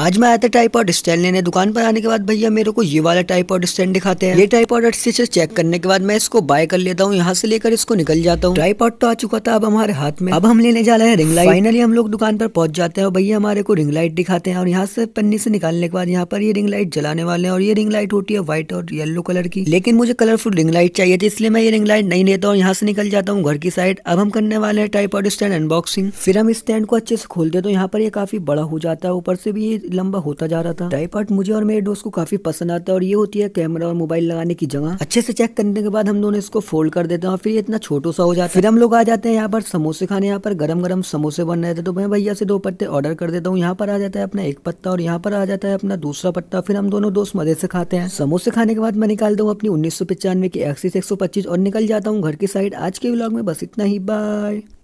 आज मैं आया था टाइपॉड स्टैंड लेने दुकान पर आने के बाद भैया मेरे को ये वाला टाइपॉड स्टैंड दिखाते हैं ये टाइपॉड से चेक करने के बाद मैं इसको बाय कर लेता हूँ यहाँ से लेकर इसको निकल जाता हूँ टाइपॉड तो आ चुका था अब हमारे हाथ में अब हम लेने जा रहे हैं रिंग लाइट फाइनली हम लोग दुकान पर पहुंच जाते हैं और भैया हमारे को रिंग लाइट दिखाते हैं और यहाँ से पन्नी से निकालने के बाद यहाँ पर ये रिंग लाइट जलाने वाले हैं और ये रिंग लाइट होती है व्हाइट और येलो कलर की लेकिन मुझे कलरफुल रिंग लाइट चाहिए थी इसलिए मैं ये रिंग लाइट नहीं लेता हूँ यहाँ से निकल जाता हूँ घर की साइड अब हम करने वाले हैं टाइपॉड स्टैंड अनबॉक्सिंग फिर हम स्टैंड को अच्छे से खोलते तो यहाँ पर ये काफी बड़ा हो जाता है ऊपर से भी लंबा होता जा रहा था ट्राईपॉड मुझे और मेरे दोस्त को काफी पसंद आता है और ये होती है कैमरा और मोबाइल लगाने की जगह अच्छे से चेक करने के बाद हम दोनों इसको फोल्ड कर देते हैं और फिर ये इतना छोटो सा हो जाता है फिर हम लोग आ जाते हैं यहाँ पर समोसे खाने यहाँ पर गरम गरम समोसे बन रहे थे तो मैं भैया से दो पत्ते ऑर्डर कर देता हूँ यहाँ पर आ जाता है अपना एक पत्ता और यहाँ पर आ जाता है अपना दूसरा पत्ता फिर हम दोनों दोस्त मजे से खाते हैं समोसे खाने के बाद मैं निकालता हूँ अपनी उन्नीस सौ की एक्सिस एक और निकल जाता हूँ घर की साइड आज के ब्लॉग में बस इतना ही बाय